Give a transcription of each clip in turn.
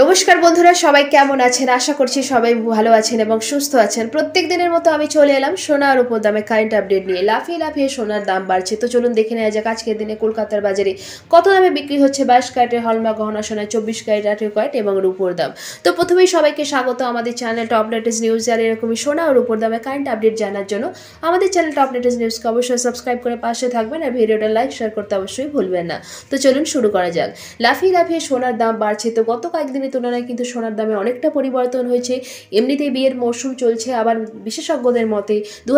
নমস্কার বন্ধুরা সবাই কেমন আছেন আশা করছি সবাই ভালো আছেন এবং সুস্থ আছেন প্রত্যেক দিনের মতো আমি চলে এলাম সোনার উপর দামে কারেন্ট আপডেট নিয়ে লাফিয়ে লাফিয়ে সোনার দাম বাড়ছে তো চলুন দেখে নেওয়া যাক আজকের দিনে কলকাতার বাজারে কত দামে বিক্রি হচ্ছে বাইশ ক্যারেটের হলমা গহনা সোনা চব্বিশ ক্যারেট আঠেরো ক্যারেট এবং রূপোর দাম তো প্রথমেই সবাইকে স্বাগত আমাদের চ্যানেল টপ লেটেস্ট নিউজ আর এরকমই সোনা আর রূপোর দামে কারেন্ট আপডেট জানার জন্য আমাদের চ্যানেল টপ লেটেস্ট নিউজকে অবশ্যই সাবস্ক্রাইব করে পাশে থাকবেন আর ভিডিওটা লাইক শেয়ার করতে অবশ্যই ভুলবেন না তো চলুন শুরু করা যাক লাফিয়ে লাফিয়ে সোনার দাম বাড়ছে তো গত কয়েকদিন দিনের তুলনায় কিন্তু সোনার দামে অনেকটা পরিবর্তন হয়েছে এমনিতেই বিয়ের মরশুম চলছে আবার বিশেষজ্ঞদের মতে দু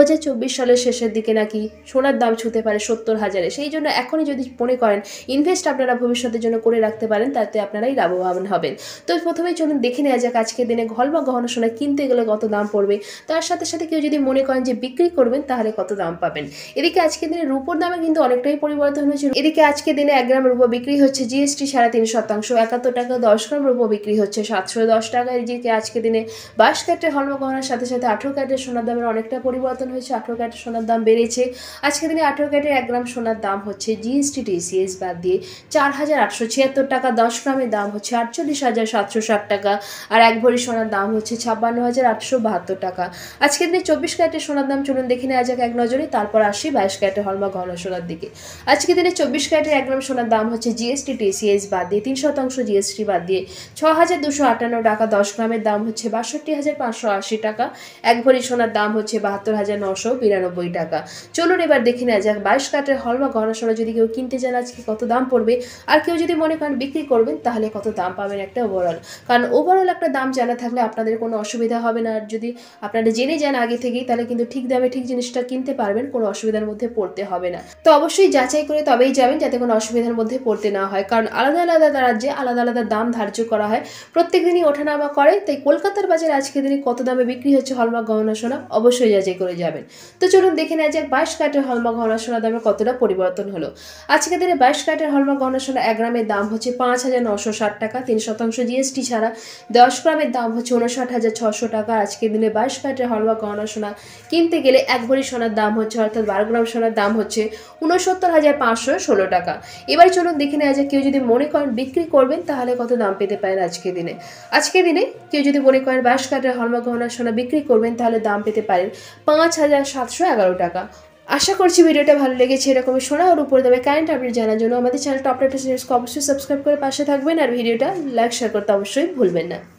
সালের শেষের দিকে নাকি সোনার দাম ছুতে পারে সত্তর হাজারে সেই জন্য এখনই যদি মনে করেন ইনভেস্ট আপনারা ভবিষ্যতের জন্য করে রাখতে পারেন তাতে আপনারাই লাভবান হবেন তো প্রথমেই চলুন দেখে নেওয়া যাক আজকের দিনে ঘর বা গহনা সোনা কিনতে গেলে কত দাম পড়বে তার সাথে সাথে কেউ যদি মনে করেন যে বিক্রি করবেন তাহলে কত দাম পাবেন এদিকে আজকের দিনে রূপোর দামে কিন্তু অনেকটাই পরিবর্তন হয়েছে এদিকে আজকের দিনে এক গ্রাম রূপো বিক্রি হচ্ছে জিএসটি সাড়ে তিন শতাংশ একাত্তর টাকা দশ গ্রাম রূপো বিক্রি হচ্ছে সাতশো দশ টাকায় যে আজকে দিনে বাইশ ক্যারেটের গহনার সাথে সাথে আঠেরো ক্যারেটের সোনার দামের অনেকটা পরিবর্তন হয়েছে আঠেরো ক্যারেটের সোনার দাম বেড়েছে আজকে দিনে আঠেরো ক্যারেটের এক গ্রাম সোনার দাম হচ্ছে জিএসটি টিসিএস বাদ দিয়ে চার হাজার আটশো ছিয়াত্তর টাকা দশ গ্রামের দাম হচ্ছে আটচল্লিশ হাজার সাতশো ষাট টাকা আর এক ভরি সোনার দাম হচ্ছে ছাপ্পান্ন হাজার আটশো বাহাত্তর টাকা আজকে দিনে চব্বিশ ক্যারেটের সোনার দাম চলুন দেখে নেওয়া যাক এক নজরে তারপর আসি বাইশ ক্যারেটের হলমা গহনা সোনার দিকে আজকে দিনে চব্বিশ ক্যারেটের এক গ্রাম সোনার দাম হচ্ছে জিএসটি টিসিএস বাদ দিয়ে তিন শতাংশ জিএসটি বাদ দিয়ে ছ হাজার দুশো আটান্ন টাকা দশ গ্রামের দাম হচ্ছে বাষট্টি হাজার পাঁচশো আশি টাকা এক ভরি সোনার দাম হচ্ছে বাহাত্তর হাজার নশো বিরানব্বই টাকা চলুন এবার দেখে নেওয়া যাক বাইশ কাটের হল বা সোনা যদি কেউ কিনতে চান আজকে কত দাম পড়বে আর কেউ যদি মনে করেন বিক্রি করবেন তাহলে কত দাম পাবেন একটা ওভারঅল কারণ ওভারঅল একটা দাম জানা থাকলে আপনাদের কোনো অসুবিধা হবে না আর যদি আপনারা জেনে যান আগে থেকেই তাহলে কিন্তু ঠিক দামে ঠিক জিনিসটা কিনতে পারবেন কোনো অসুবিধার মধ্যে পড়তে হবে না তো অবশ্যই যাচাই করে তবেই যাবেন যাতে কোনো অসুবিধার মধ্যে পড়তে না হয় কারণ আলাদা আলাদা রাজ্যে আলাদা আলাদা দাম ধার্য করা হয় প্রত্যেক দিনই ওঠানামা করে তাই কলকাতার বাজারে আজকের দিনে কত দামে বিক্রি হচ্ছে হলমার্ক গহনা সোনা অবশ্যই যাচাই করে যাবেন তো চলুন দেখে নেওয়া যাক বাইশ কাটের হলমার্ক গহনা সোনা দামে কতটা পরিবর্তন হলো আজকের দিনে বাইশ কাটের হলমার্ক গহনা সোনা এক গ্রামের দাম হচ্ছে পাঁচ হাজার নশো ষাট টাকা তিন শতাংশ জিএসটি ছাড়া দশ গ্রামের দাম হচ্ছে উনষাট হাজার ছশো টাকা আজকের দিনে বাইশ কাটের হলমার্ক গহনা সোনা কিনতে গেলে এক ভরি সোনার দাম হচ্ছে অর্থাৎ বারো গ্রাম সোনার দাম হচ্ছে উনসত্তর হাজার পাঁচশো ষোলো টাকা এবার চলুন দেখে নেওয়া যাক কেউ যদি মনে করেন বিক্রি করবেন তাহলে কত দাম পেতে পারেন পারেন আজকের দিনে আজকের দিনে কেউ যদি মনে করেন বাঁশ কাটার হলমা গহনা সোনা বিক্রি করবেন তাহলে দাম পেতে পারেন পাঁচ হাজার সাতশো এগারো টাকা আশা করছি ভিডিওটা ভালো লেগেছে এরকমই সোনা ওর উপরে দেবে কারেন্ট আপডেট জানার জন্য আমাদের চ্যানেলটা আপনার অবশ্যই সাবস্ক্রাইব করে পাশে থাকবেন আর ভিডিওটা লাইক শেয়ার করতে অবশ্যই ভুলবেন না